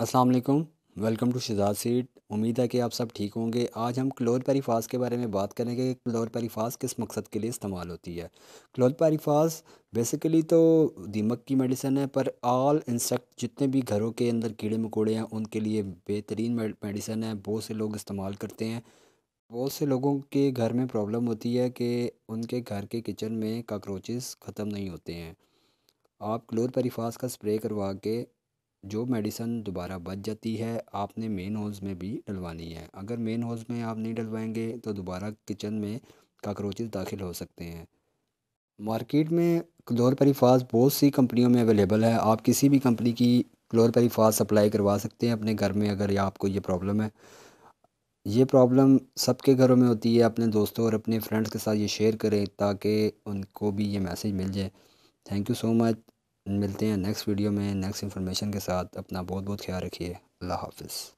Aslam welcome to शिजाज सीट उम्मीद है कि आप सब ठीक होंगे आज हम क्लोर पेरीफास के बारे में बात करेंगे कि क्लोर पेरीफास किस मकसद के लिए इस्तेमाल होती है क्लोर पेरीफास बेसिकली तो दीमक की मेडिसिन है पर आल इंसेक्ट जितने भी घरों के अंदर कीड़े मकोड़े हैं उनके लिए बेहतरीन मेडिसिन है बहुत से लोग इस्तेमाल करते हैं बहुत से लोगों के घर में प्रॉब्लम होती है कि उनके घर के किचन में काक्रोचेस ख़त्म नहीं होते हैं आप क्लोर पेरीफास का स्प्रे करवा के जो मेडिसन दोबारा बच जाती है आपने मेन हाउस में भी डलवानी है अगर मेन हाउस में आप नहीं डलवाएंगे तो दोबारा किचन में काकरोचेज दाखिल हो सकते हैं मार्केट में क्लोरपरीफास बहुत सी कंपनियों में अवेलेबल है आप किसी भी कंपनी की क्लोरपरीफास सप्लाई करवा सकते हैं अपने घर में अगर आपको ये प्रॉब्लम है ये प्रॉब्लम सबके घरों में होती है अपने दोस्तों और अपने फ्रेंड्स के साथ ये शेयर करें ताकि उनको भी ये मैसेज मिल जाए थैंक यू सो मच मिलते हैं नेक्स्ट वीडियो में नेक्स्ट इन्फॉर्मेशन के साथ अपना बहुत बहुत ख्याल रखिए अल्लाह हाफिज़